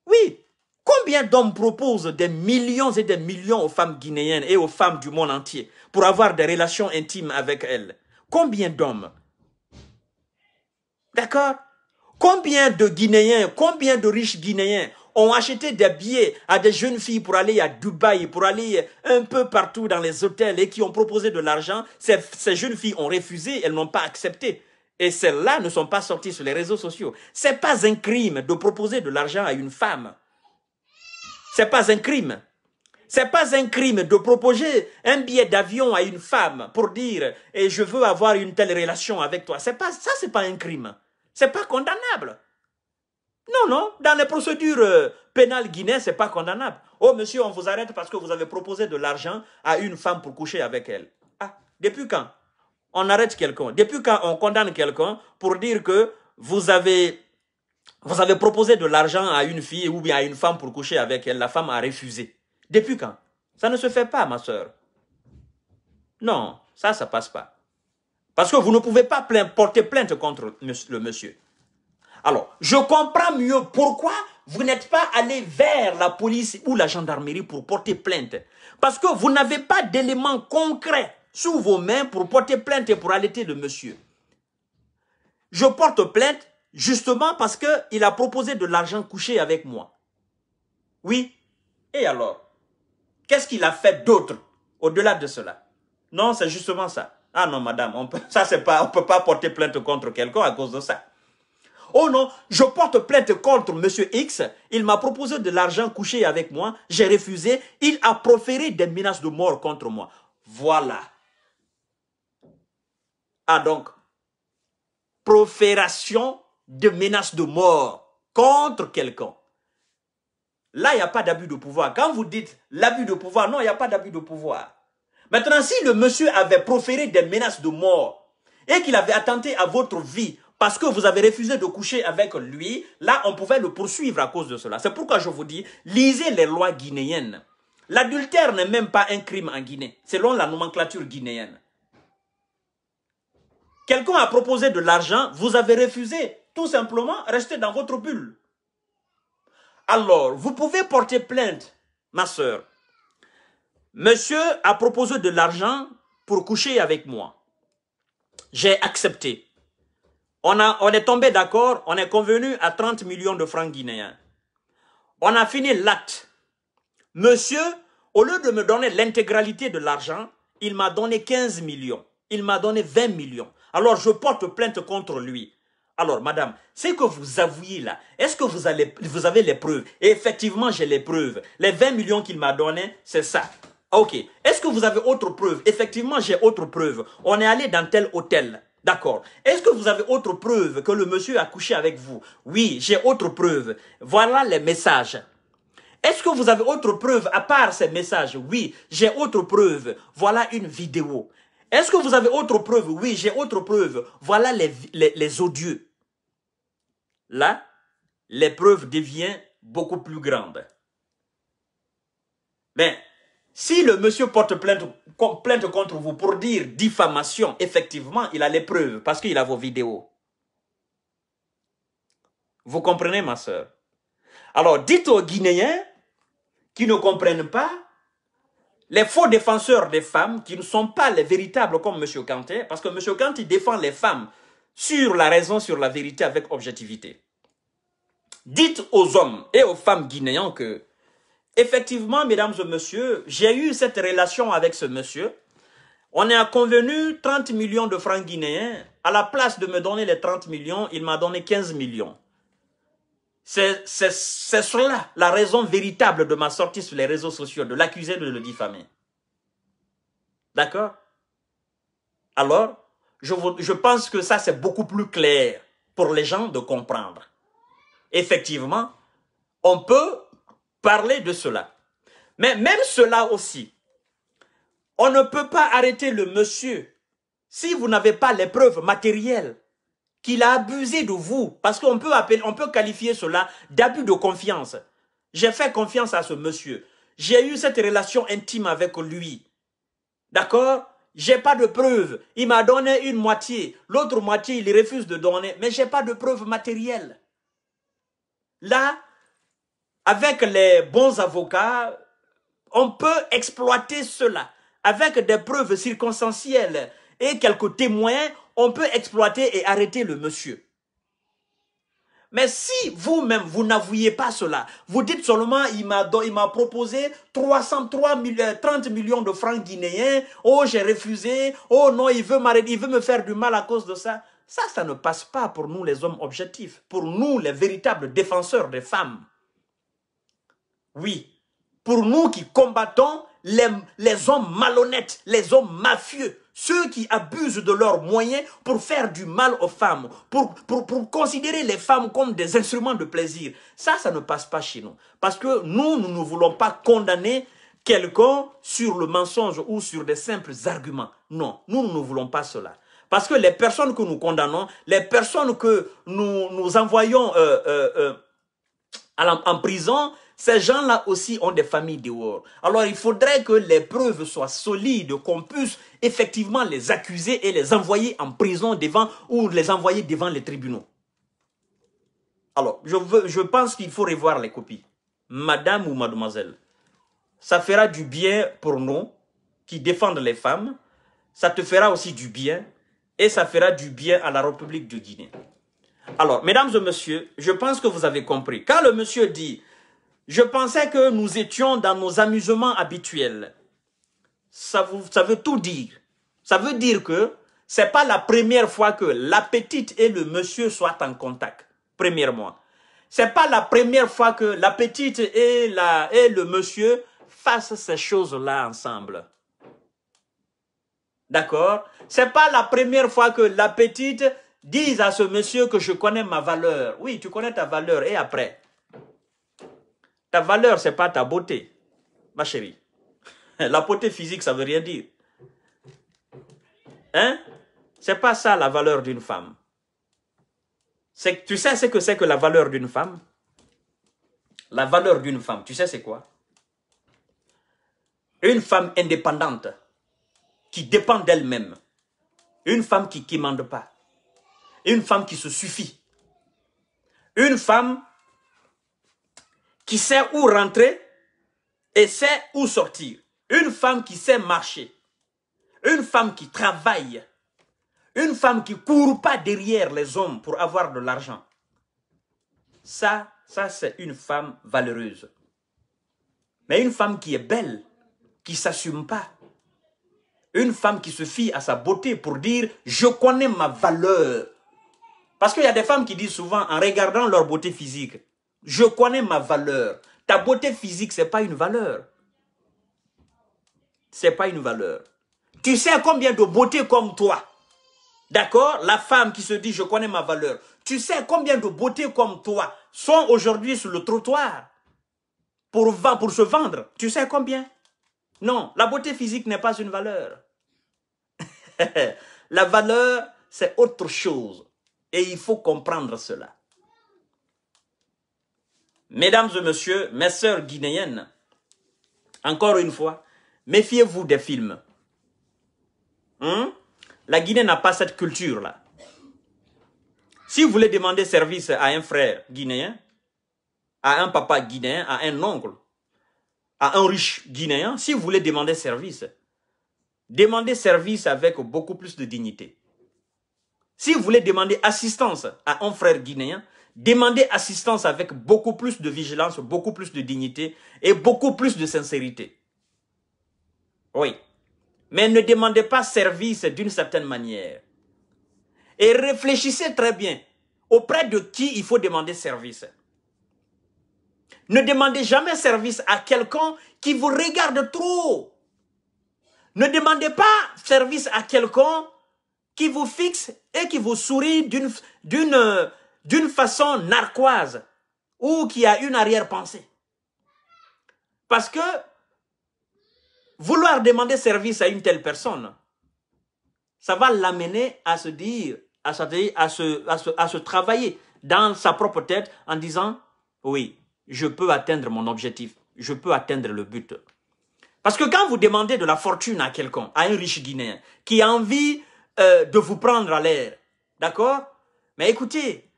[SPEAKER 1] Oui. Combien d'hommes proposent des millions et des millions aux femmes guinéennes et aux femmes du monde entier pour avoir des relations intimes avec elles Combien d'hommes D'accord Combien de Guinéens, combien de riches Guinéens ont acheté des billets à des jeunes filles pour aller à Dubaï, pour aller un peu partout dans les hôtels et qui ont proposé de l'argent ces jeunes filles ont refusé, elles n'ont pas accepté. Et celles-là ne sont pas sorties sur les réseaux sociaux. Ce n'est pas un crime de proposer de l'argent à une femme. Ce n'est pas un crime. Ce n'est pas un crime de proposer un billet d'avion à une femme pour dire et eh, je veux avoir une telle relation avec toi. Ça, ce n'est pas un crime. Ce n'est pas condamnable. Non, non, dans les procédures euh, pénales guinéennes, ce n'est pas condamnable. Oh monsieur, on vous arrête parce que vous avez proposé de l'argent à une femme pour coucher avec elle. Ah, depuis quand on arrête quelqu'un. Depuis quand on condamne quelqu'un pour dire que vous avez, vous avez proposé de l'argent à une fille ou bien à une femme pour coucher avec elle, la femme a refusé. Depuis quand Ça ne se fait pas, ma soeur. Non, ça, ça passe pas. Parce que vous ne pouvez pas porter plainte contre le monsieur. Alors, je comprends mieux pourquoi vous n'êtes pas allé vers la police ou la gendarmerie pour porter plainte. Parce que vous n'avez pas d'éléments concrets sous vos mains pour porter plainte et pour allaiter le monsieur. Je porte plainte justement parce qu'il a proposé de l'argent couché avec moi. Oui. Et alors Qu'est-ce qu'il a fait d'autre au-delà de cela Non, c'est justement ça. Ah non, madame, on ne peut pas porter plainte contre quelqu'un à cause de ça. Oh non, je porte plainte contre Monsieur X. Il m'a proposé de l'argent couché avec moi. J'ai refusé. Il a proféré des menaces de mort contre moi. Voilà. Ah donc profération de menaces de mort contre quelqu'un. Là, il n'y a pas d'abus de pouvoir. Quand vous dites l'abus de pouvoir, non, il n'y a pas d'abus de pouvoir. Maintenant, si le monsieur avait proféré des menaces de mort et qu'il avait attenté à votre vie parce que vous avez refusé de coucher avec lui, là, on pouvait le poursuivre à cause de cela. C'est pourquoi je vous dis, lisez les lois guinéennes. L'adultère n'est même pas un crime en Guinée, selon la nomenclature guinéenne. Quelqu'un a proposé de l'argent, vous avez refusé. Tout simplement, restez dans votre bulle. Alors, vous pouvez porter plainte, ma soeur. Monsieur a proposé de l'argent pour coucher avec moi. J'ai accepté. On, a, on est tombé d'accord, on est convenu à 30 millions de francs guinéens. On a fini l'acte. Monsieur, au lieu de me donner l'intégralité de l'argent, il m'a donné 15 millions. Il m'a donné 20 millions. Alors je porte plainte contre lui. Alors, madame, ce que vous avouez là, est-ce que vous, avez les preuves effectivement, j'ai les preuves. Les 20 millions qu'il m'a donné, c'est ça. Ah, ok. Est-ce que vous avez autre preuve Effectivement, j'ai autre preuve. On est allé dans tel hôtel. D'accord. Est-ce que vous avez autre preuve que le monsieur a couché avec vous Oui, j'ai autre preuve. Voilà les messages. Est-ce que vous avez autre preuve à part ces messages Oui, j'ai autre preuve. Voilà une vidéo. Est-ce que vous avez autre preuve Oui, j'ai autre preuve. Voilà les, odieux. Là, l'épreuve devient beaucoup plus grande. Mais si le monsieur porte plainte, plainte contre vous pour dire diffamation, effectivement, il a les preuves parce qu'il a vos vidéos. Vous comprenez, ma soeur Alors, dites aux Guinéens qui ne comprennent pas les faux défenseurs des femmes qui ne sont pas les véritables comme M. Kanté, parce que M. Kanté défend les femmes sur la raison, sur la vérité avec objectivité. Dites aux hommes et aux femmes guinéens que, effectivement, mesdames et messieurs, j'ai eu cette relation avec ce monsieur. On a convenu 30 millions de francs guinéens. À la place de me donner les 30 millions, il m'a donné 15 millions. C'est cela la raison véritable de ma sortie sur les réseaux sociaux, de l'accuser de le diffamer. D'accord Alors, je, je pense que ça, c'est beaucoup plus clair pour les gens de comprendre. Effectivement, on peut parler de cela. Mais même cela aussi, on ne peut pas arrêter le monsieur si vous n'avez pas les preuves matérielles qu'il a abusé de vous. Parce qu'on peut on peut qualifier cela d'abus de confiance. J'ai fait confiance à ce monsieur. J'ai eu cette relation intime avec lui. D'accord? J'ai pas de preuves. Il m'a donné une moitié. L'autre moitié, il refuse de donner. Mais j'ai pas de preuves matérielles. Là, avec les bons avocats, on peut exploiter cela. Avec des preuves circonstancielles, et quelques témoins, on peut exploiter et arrêter le monsieur. Mais si vous-même, vous, n'avouez n'avouiez pas cela, vous dites seulement, il m'a, proposé 303 30 euh, millions de francs guinéens, oh, j'ai refusé, oh non, il veut il veut me faire du mal à cause de ça. Ça, ça ne passe pas pour nous les hommes objectifs, pour nous les véritables défenseurs des femmes. Oui, pour nous qui combattons les hommes malhonnêtes, les hommes mafieux, ceux qui abusent de leurs moyens pour faire du mal aux femmes, pour, considérer les femmes comme des instruments de plaisir, ça, ça ne passe pas chez nous. Parce que nous, nous ne voulons pas condamner quelqu'un sur le mensonge ou sur des simples arguments. Non, nous, ne voulons pas cela. Parce que les personnes que nous condamnons, les personnes que nous, envoyons euh, euh, euh, en prison, ces gens-là aussi ont des familles dehors. Alors il faudrait que les preuves soient solides, qu'on puisse effectivement les accuser et les envoyer en prison devant ou les envoyer devant les tribunaux. Alors, je, je pense qu'il faut revoir les copies. Madame ou mademoiselle, ça fera du bien pour nous qui défendent les femmes. Ça te fera aussi du bien et ça fera du bien à la République de Guinée. Alors, mesdames et messieurs, je pense que vous avez compris. Quand le monsieur dit je pensais que nous étions dans nos amusements habituels. Ça, vous, ça veut tout dire. Ça veut dire que c'est pas la première fois que la petite et le monsieur soient en contact. Premièrement. C'est pas la première fois que la petite et, la, et le monsieur fassent ces choses-là ensemble. D'accord C'est pas la première fois que la petite dise à ce monsieur que je connais ma valeur. Oui, tu connais ta valeur et après ta valeur, n'est pas ta beauté, ma chérie. La beauté physique, ça veut rien dire. Hein? C'est pas ça la valeur d'une femme. tu sais ce que c'est que la valeur d'une femme? La valeur d'une femme, tu sais c'est quoi? Une femme indépendante, qui dépend d'elle-même. Une femme qui ne commande pas. Une femme qui se suffit. Une femme qui sait où rentrer et sait où sortir. Une femme qui sait marcher. Une femme qui travaille. Une femme qui ne court pas derrière les hommes pour avoir de l'argent. Ça, ça c'est une femme valeureuse. Mais une femme qui est belle, qui ne s'assume pas. Une femme qui se fie à sa beauté pour dire « je connais ma valeur ». Parce qu'il y a des femmes qui disent souvent en regardant leur beauté physique je connais ma valeur. Ta beauté physique, ce n'est pas une valeur. Ce n'est pas une valeur. Tu sais combien de beautés comme toi. D'accord La femme qui se dit, je connais ma valeur. Tu sais combien de beautés comme toi sont aujourd'hui sur le trottoir pour, pour se vendre. Tu sais combien Non, la beauté physique n'est pas une valeur. la valeur, c'est autre chose. Et il faut comprendre cela. Mesdames et messieurs, mes sœurs guinéennes, encore une fois, méfiez-vous des films. Hein? La Guinée n'a pas cette culture-là. Si vous voulez demander service à un frère guinéen, à un papa guinéen, à un oncle, à un riche guinéen, si vous voulez demander service, demandez service avec beaucoup plus de dignité. Si vous voulez demander assistance à un frère guinéen, Demandez assistance avec beaucoup plus de vigilance, beaucoup plus de dignité et beaucoup plus de sincérité. Oui. Mais ne demandez pas service d'une certaine manière. Et réfléchissez très bien auprès de qui il faut demander service. Ne demandez jamais service à quelqu'un qui vous regarde trop. Ne demandez pas service à quelqu'un qui vous fixe et qui vous sourit d'une d'une façon narquoise ou qui a une arrière-pensée. Parce que vouloir demander service à une telle personne, ça va l'amener à se dire, à se, à, à, se, travailler dans sa propre tête en disant, oui, je peux atteindre mon objectif, je peux atteindre le but. Parce que quand vous demandez de la fortune à quelqu'un, à un riche Guinéen, qui a envie euh, de vous prendre à l'air, d'accord Mais écoutez,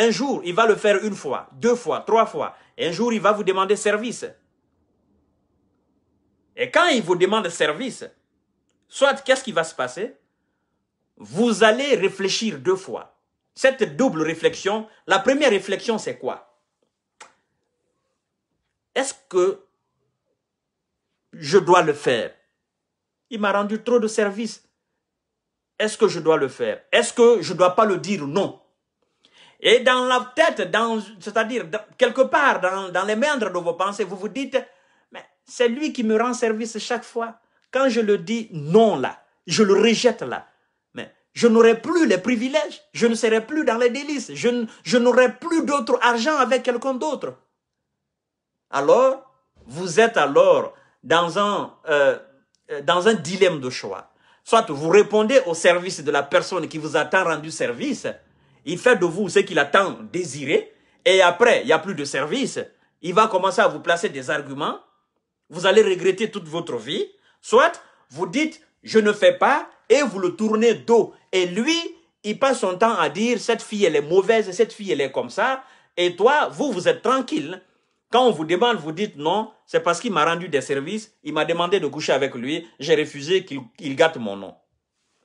[SPEAKER 1] un jour, il va le faire une fois, deux fois, trois fois. Un jour, il va vous demander service. Et quand il vous demande service, soit qu'est-ce qui va se passer Vous allez réfléchir deux fois. Cette double réflexion, la première réflexion, c'est quoi Est-ce que je dois le faire Il m'a rendu trop de service. Est-ce que je dois le faire Est-ce que je ne dois pas le dire non et dans la tête, c'est-à-dire quelque part dans, les méandres de vos pensées, vous vous dites, mais c'est lui qui me rend service chaque fois. Quand je le dis non là, je le rejette là, mais je n'aurai plus les privilèges, je ne serai plus dans les délices, je, je n'aurai plus d'autre argent avec quelqu'un d'autre. Alors, vous êtes alors dans un, euh, euh, dans un dilemme de choix. Soit vous répondez au service de la personne qui vous a tant rendu service, il fait de vous ce qu'il attend désiré. Et après, il n'y a plus de service. Il va commencer à vous placer des arguments. Vous allez regretter toute votre vie. Soit vous dites, je ne fais pas, et vous le tournez dos. Et lui, il passe son temps à dire, cette fille, elle est mauvaise, cette fille, elle est comme ça. Et toi, vous, vous êtes tranquille. Quand on vous demande, vous dites non, c'est parce qu'il m'a rendu des services, il m'a demandé de coucher avec lui, j'ai refusé qu'il gâte mon nom.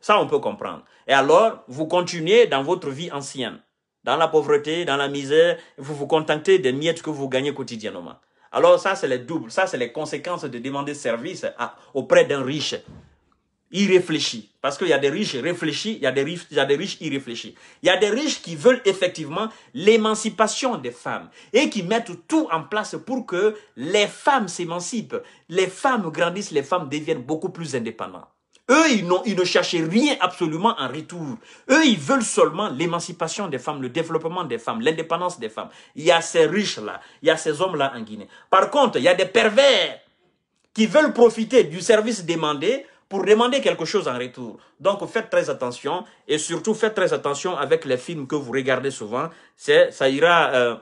[SPEAKER 1] Ça, on peut comprendre. Et alors, vous continuez dans votre vie ancienne, dans la pauvreté, dans la misère, vous vous contentez des miettes que vous gagnez quotidiennement. Alors ça, c'est les doubles, ça, c'est les conséquences de demander service auprès d'un riche irréfléchi. Parce qu'il y a des riches réfléchis, il y des riches, il y a des riches irréfléchis. Il y a des riches qui veulent effectivement l'émancipation des femmes et qui mettent tout en place pour que les femmes s'émancipent, les femmes grandissent, les femmes deviennent beaucoup plus indépendantes. Eux, ils, ne cherchaient rien absolument en retour. Eux, ils veulent seulement l'émancipation des femmes, le développement des femmes, l'indépendance des femmes. Il y a ces riches-là, il y a ces hommes-là en Guinée. Par contre, il y a des pervers qui veulent profiter du service demandé pour demander quelque chose en retour. Donc faites très attention et surtout faites très attention avec les films que vous regardez souvent. Ça ira euh,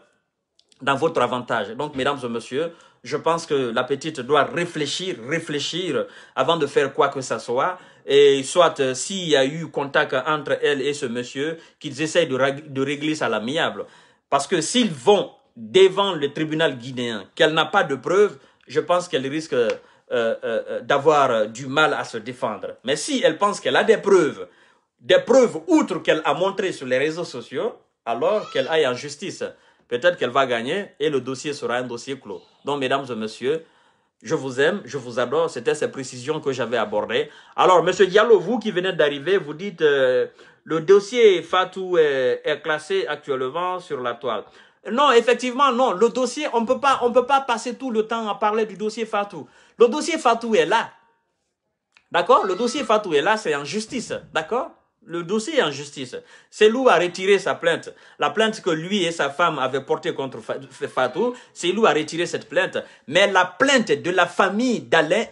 [SPEAKER 1] dans votre avantage. Donc mesdames et messieurs, je pense que la petite doit réfléchir, réfléchir avant de faire quoi que ce soit. Et soit euh, s'il y a eu contact entre elle et ce monsieur, qu'ils essayent de, régler ça à l'amiable. Parce que s'ils vont devant le tribunal guinéen, qu'elle n'a pas de preuves, je pense qu'elle risque euh, euh, d'avoir du mal à se défendre. Mais si elle pense qu'elle a des preuves, des preuves outre qu'elle a montrées sur les réseaux sociaux, alors qu'elle aille en justice. Peut-être qu'elle va gagner et le dossier sera un dossier clos. Donc, mesdames et messieurs, je vous aime, je vous adore. C'était ces précisions que j'avais abordées. Alors, Monsieur Diallo, vous qui venez d'arriver, vous dites euh, le dossier Fatou est, classé actuellement sur la toile. Non, effectivement, non. Le dossier, on ne peut pas passer tout le temps à parler du dossier Fatou. Le dossier Fatou est là. D'accord Le dossier Fatou est là, c'est en justice. D'accord le dossier en justice. C'est lui a retiré sa plainte. La plainte que lui et sa femme avaient portée contre Fatou, c'est lui a retiré cette plainte. Mais la plainte de la famille d'Alain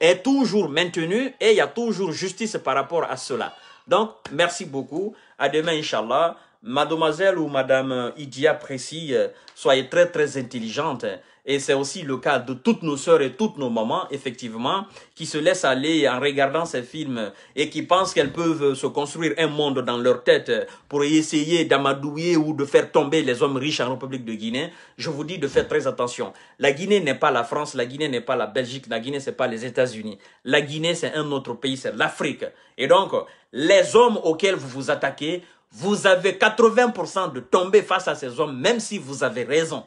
[SPEAKER 1] est toujours maintenue et il y a toujours justice par rapport à cela. Donc, merci beaucoup. À demain, Inch'Allah. Mademoiselle ou Madame Idia Précis, euh, soyez très, très intelligente et c'est aussi le cas de toutes nos sœurs et toutes nos mamans, effectivement, qui se laissent aller en regardant ces films et qui pensent qu'elles peuvent se construire un monde dans leur tête pour essayer d'amadouiller ou de faire tomber les hommes riches en République de Guinée. Je vous dis de faire très attention. La Guinée n'est pas la France, la Guinée n'est pas la Belgique, la Guinée c'est pas les États-Unis. La Guinée c'est un autre pays, c'est l'Afrique. Et donc, les hommes auxquels vous vous attaquez, vous avez 80% de tomber face à ces hommes, même si vous avez raison.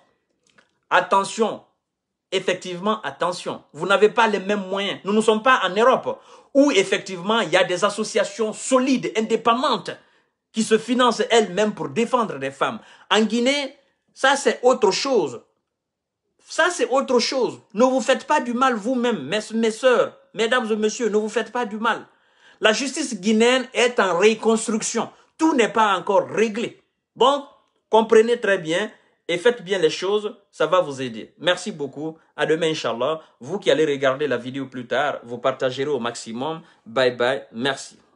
[SPEAKER 1] Attention, effectivement, attention, vous n'avez pas les mêmes moyens. Nous ne sommes pas en Europe où effectivement il y a des associations solides, indépendantes, qui se financent elles-mêmes pour défendre les femmes. En Guinée, ça c'est autre chose. Ça c'est autre chose. Ne vous faites pas du mal vous-même, mes, soeurs, mesdames et messieurs, ne vous faites pas du mal. La justice guinéenne est en reconstruction. Tout n'est pas encore réglé. Bon, comprenez très bien, et faites bien les choses, ça va vous aider. Merci beaucoup. À demain, Inch'Allah. Vous qui allez regarder la vidéo plus tard, vous partagerez au maximum. Bye bye. Merci.